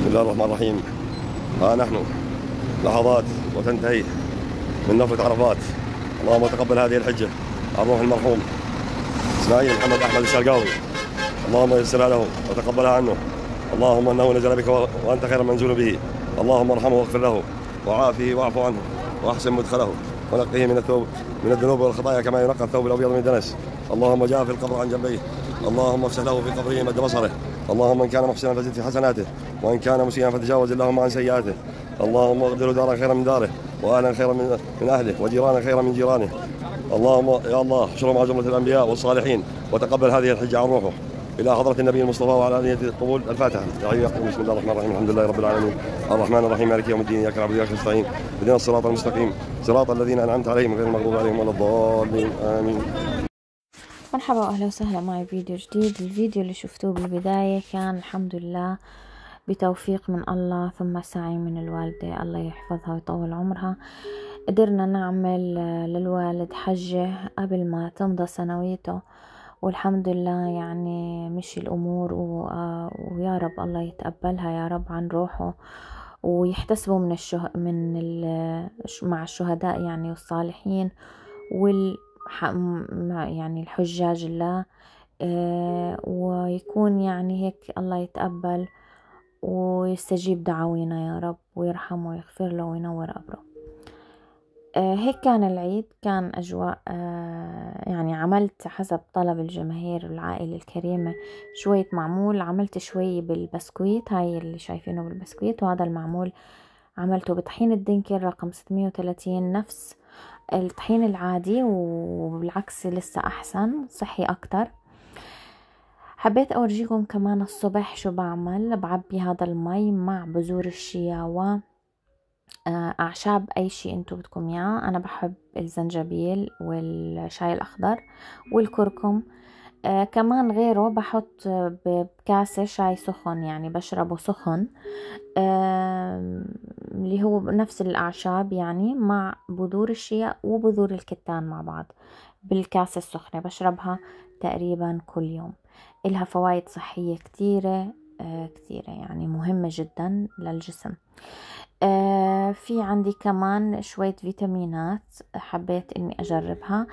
بسم الله الرحمن الرحيم ها نحن لحظات وتنتهي من نفط عرفات اللهم تقبل هذه الحجة عن روح المرحوم إسماعيل محمد أحمد الشرقاوي اللهم يسر له وتقبلها عنه اللهم إنه نزل بك وأنت خير من به اللهم ارحمه واغفر له وعافه واعف عنه وأحسن مدخله ونقيه من الثوب من الذنوب والخطايا كما ينقى الثوب الأبيض من الدنس اللهم جاء في القبر عن جنبيه اللهم افسح له في قبره مد بصره اللهم إن كان محسنا فزد في حسناته وإن كان مسيئا فتجاوز اللهم عن سيئاته اللهم اغفر دارا خيرا من داره واهلا خيرا من, اهله وجيرانا خيرا من جيرانه اللهم يا الله احشره مع جمله الانبياء والصالحين وتقبل هذه الحجه عن روحه الى حضره النبي المصطفى وعلى اله الطبول الفاتحه يا ايها بسم الله الرحمن الرحيم الحمد لله رب العالمين الرحمن الرحيم مالك يوم الدين اياك نعبد واياك نستعين اهدنا الصراط المستقيم صراط الذين انعمت عليهم غير المغضوب عليهم ولا الضالين امين مرحبا واهلا وسهلا معي فيديو جديد الفيديو اللي شفتوه بالبداية كان الحمد لله بتوفيق من الله ثم سعي من الوالدة الله يحفظها ويطول عمرها قدرنا نعمل آه، للوالد حجة قبل ما تمضى سنويته والحمد لله يعني مشي الأمور آه، ويا رب الله يتقبلها يا رب عن روحه ويحتسبوا من الشه... من ال... آه، مع الشهداء يعني والصالحين وال يعني الحجاج الله آه، ويكون يعني هيك الله يتقبل ويستجيب دعوينا يا رب ويرحمه ويغفر له وينور قبره آه، هيك كان العيد كان أجواء آه، يعني عملت حسب طلب الجماهير العائلة الكريمة شوية معمول عملت شوي بالبسكويت هاي اللي شايفينه بالبسكويت وهذا المعمول عملته بطحين الدنكر رقم 630 نفس الطحين العادي وبالعكس لسه احسن صحي اكتر حبيت اورجيكم كمان الصبح شو بعمل بعبي هذا المي مع بذور الشيا و آه، اعشاب اي شيء انتو بدكم اياه انا بحب الزنجبيل والشاي الاخضر والكركم آه كمان غيره بحط آه، بكاسة شاي سخن يعني بشربه سخن آه اللي هو نفس الأعشاب يعني مع بذور الشيا وبذور الكتان مع بعض بالكاسة السخنة بشربها تقريبا كل يوم إلها فوائد صحية كتيرة آه كتيرة يعني مهمة جدا للجسم آه، في عندي كمان شوية فيتامينات حبيت اني اجربها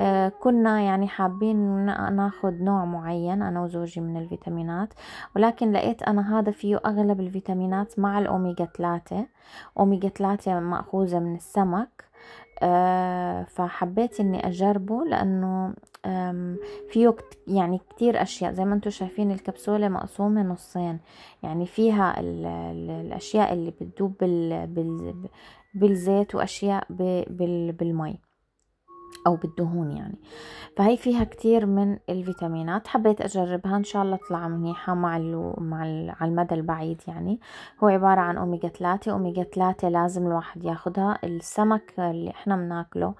آه، كنا يعني حابين ناخد نوع معين انا وزوجي من الفيتامينات ولكن لقيت انا هذا فيه اغلب الفيتامينات مع الاوميجا 3 اوميجا 3 مأخوذة من السمك آه، فحبيت اني اجربه لانه فيه يعني كتير اشياء زي ما انتم شايفين الكبسولة مقسومة نصين يعني فيها ال الـ الاشياء اللي بتدوب بال بال بالزيت واشياء بال بالمي او بالدهون يعني فهي فيها كتير من الفيتامينات حبيت اجربها ان شاء الله تطلع منيحة مع ال... مع ال... على المدى البعيد يعني هو عبارة عن اوميجا 3 اوميجا 3 لازم الواحد ياخدها السمك اللي احنا بناكله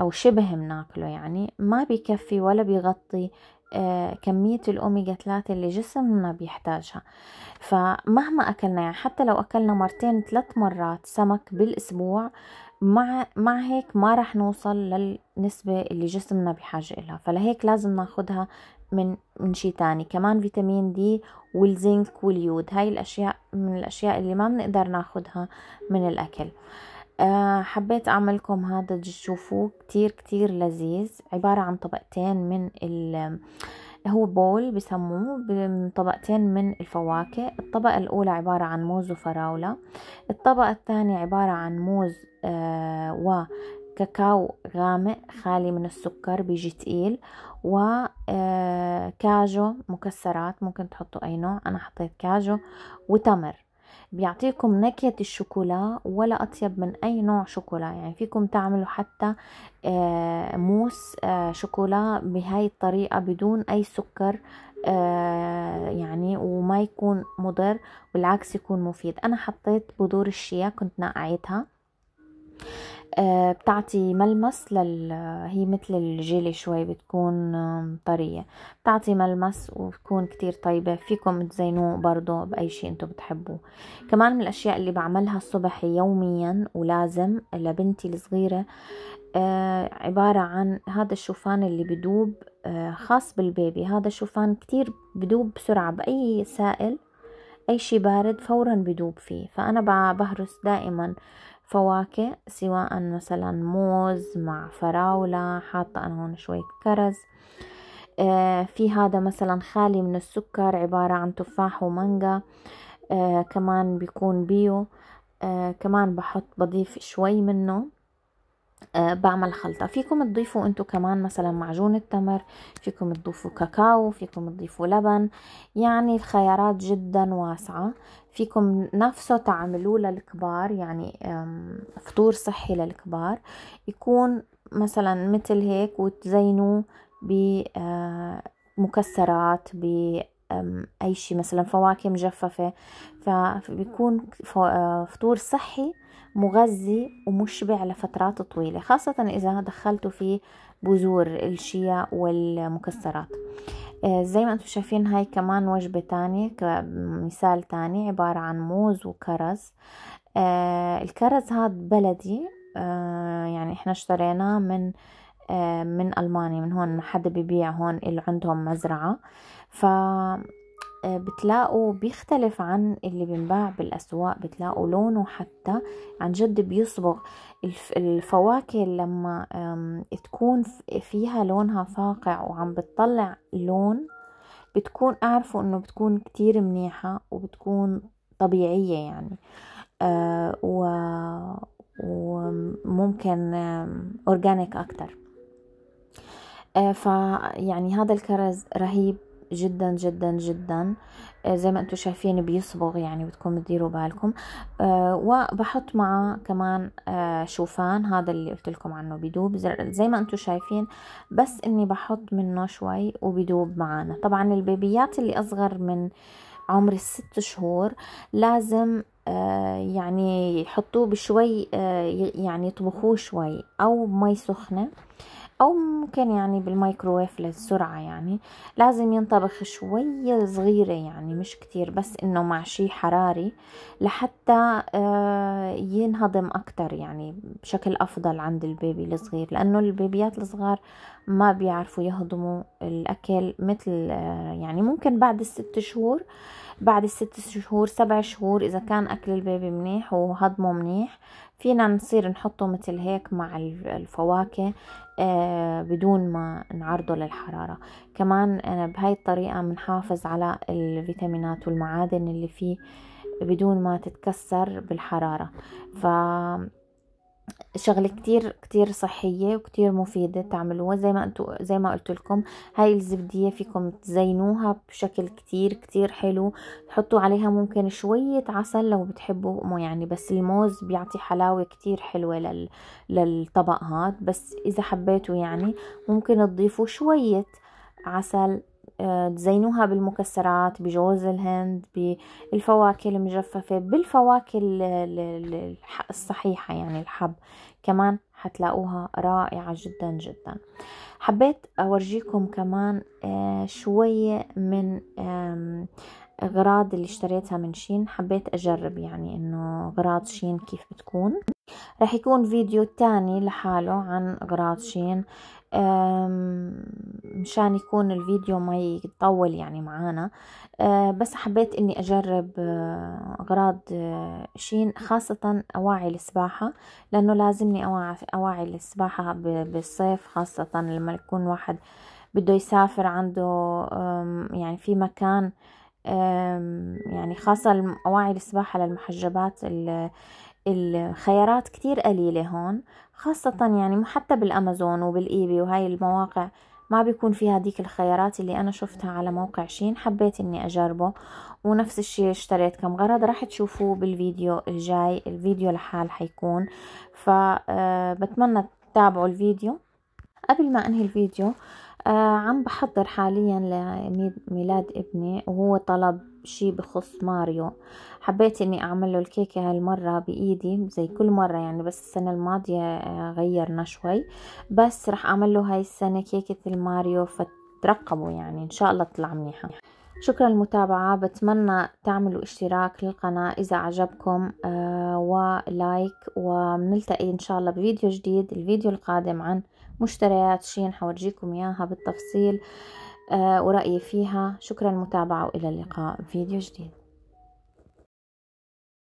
أو شبه بناكله يعني ما بيكفي ولا بيغطي آه، كمية الأوميجا 3 اللي جسمنا بيحتاجها فمهما أكلنا يعني حتى لو أكلنا مرتين ثلاث مرات سمك بالأسبوع مع مع هيك ما رح نوصل للنسبة اللي جسمنا بحاجة إلها فلهيك لازم ناخدها من من شي تاني كمان فيتامين دي والزنك واليود هاي الأشياء من الأشياء اللي ما بنقدر ناخدها من الأكل آه حبيت أعملكم هذا تشوفوه كتير كتير لذيذ عبارة عن طبقتين من ال هو بول بسموه طبقتين من الفواكه الطبقة الأولى عبارة عن موز وفراولة الطبقة الثانية عبارة عن موز آه و كاكاو غامق خالي من السكر بيجي تقيل وكاجو آه، مكسرات ممكن تحطوا اي نوع انا حطيت كاجو وتمر بيعطيكم نكهة الشوكولا ولا أطيب من أي نوع شوكولا يعني فيكم تعملوا حتى آه، موس آه، شوكولا بهاي الطريقة بدون أي سكر آه، يعني وما يكون مضر بالعكس يكون مفيد أنا حطيت بذور الشيا كنت نقعتها آه، بتعطي ملمس لل هي مثل الجيلي شوي بتكون طرية بتعطي ملمس وبتكون كتير طيبة فيكم تزينوه برضو بأي شيء انتو بتحبوه كمان من الأشياء اللي بعملها الصبح يوميا ولازم لبنتي الصغيرة آه، عبارة عن هذا الشوفان اللي بدوب آه، خاص بالبيبي هذا الشوفان كتير بدوب بسرعة بأي سائل أي شي بارد فورا بدوب فيه فأنا بهرس دائما فواكه سواء مثلا موز مع فراولة حاطة أنا هون شوية كرز آه، في هذا مثلا خالي من السكر عبارة عن تفاح ومانجا آه، كمان بيكون بيو آه، كمان بحط بضيف شوي منه آه، بعمل خلطة فيكم تضيفوا انتو كمان مثلا معجون التمر فيكم تضيفوا كاكاو فيكم تضيفوا لبن يعني الخيارات جدا واسعة فيكم نفسه تعملوه للكبار يعني فطور صحي للكبار يكون مثلا مثل هيك وتزينوه بمكسرات ب آه، اي شيء مثلا فواكه مجففه فبيكون آه، فطور صحي مغذي ومشبع لفترات طويلة خاصة إذا دخلتوا فيه بذور الشيا والمكسرات آه، زي ما انتم شايفين هاي كمان وجبة تانية كمثال تاني عبارة عن موز وكرز آه، الكرز هذا بلدي آه، يعني احنا اشتريناه من من ألمانيا من هون حدا ببيع هون اللي عندهم مزرعة ف بتلاقوا بيختلف عن اللي بنباع بالأسواق بتلاقوا لونه حتى عن جد بيصبغ الفواكه لما تكون فيها لونها فاقع وعم بتطلع لون بتكون أعرفوا أنه بتكون كتير منيحة وبتكون طبيعية يعني آه، وممكن أورجانيك أكتر آه، فيعني هذا الكرز رهيب جدا جدا جدا آه، زي ما انتم شايفين بيصبغ يعني بدكم تديروا بالكم آه، وبحط معه كمان آه، شوفان هذا اللي قلت لكم عنه بيدوب زي ما انتم شايفين بس اني بحط منه شوي وبيدوب معانا طبعا البيبيات اللي اصغر من عمر الست شهور لازم يعني يحطوه بشوي يعني يطبخوه شوي او مي سخنه او ممكن يعني بالمايكروويف للسرعة يعني لازم ينطبخ شوية صغيرة يعني مش كتير بس انه مع شي حراري لحتى آه، ينهضم اكتر يعني بشكل افضل عند البيبي الصغير لانه البيبيات الصغار ما بيعرفوا يهضموا الأكل مثل آه، يعني ممكن بعد الست شهور بعد الست شهور سبع شهور إذا كان أكل البيبي منيح وهضمه منيح فينا نصير نحطه مثل هيك مع الفواكه آه، بدون ما نعرضه للحرارة كمان بهاي الطريقة بنحافظ على الفيتامينات والمعادن اللي فيه بدون ما تتكسر بالحرارة ف شغله كتير كتير صحيه وكتير مفيده تعملوها زي ما انتوا زي ما قلت لكم هاي الزبديه فيكم تزينوها بشكل كتير كتير حلو تحطوا عليها ممكن شويه عسل لو بتحبوا يعني بس الموز بيعطي حلاوه كتير حلوه لل للطبق هاد بس اذا حبيتوا يعني ممكن تضيفوا شويه عسل تزينوها بالمكسرات بجوز الهند بالفواكه المجففة بالفواكه الصحيحة يعني الحب كمان حتلاقوها رائعة جدا جدا حبيت أورجيكم كمان آه، شوية من أغراض اللي اشتريتها من شين حبيت أجرب يعني إنه أغراض شين كيف بتكون رح يكون فيديو تاني لحاله عن أغراض شين مشان يكون الفيديو ما يطول يعني معانا آه، بس حبيت اني اجرب آه، اغراض آه، شين خاصة اواعي السباحة لانه لازمني اواعي السباحة بالصيف خاصة لما يكون واحد بده يسافر عنده يعني في مكان يعني خاصة أواعي السباحة للمحجبات الخيارات كتير قليلة هون خاصة يعني حتى بالأمازون وبالإيبي وهاي المواقع ما بيكون فيها ديك الخيارات اللي أنا شفتها على موقع شين حبيت إني أجربه ونفس الشي اشتريت كم غرض راح تشوفوه بالفيديو الجاي الفيديو لحال حيكون فبتمنى آه، تتابعوا الفيديو قبل ما أنهي الفيديو آه، عم بحضر حاليا لميلاد ابني وهو طلب شي بخص ماريو حبيت اني اعمل له الكيكة هالمرة بايدي زي كل مرة يعني بس السنة الماضية آه، غيرنا شوي بس رح اعمل له هاي السنة كيكة الماريو فترقبوا يعني ان شاء الله تطلع منيحة شكرا للمتابعة بتمنى تعملوا اشتراك للقناة إذا عجبكم آه ولايك وبنلتقي إن شاء الله بفيديو جديد الفيديو القادم عن مشتريات شين حورجيكم إياها بالتفصيل آه، ورأيي فيها شكرا المتابعة وإلى اللقاء فيديو جديد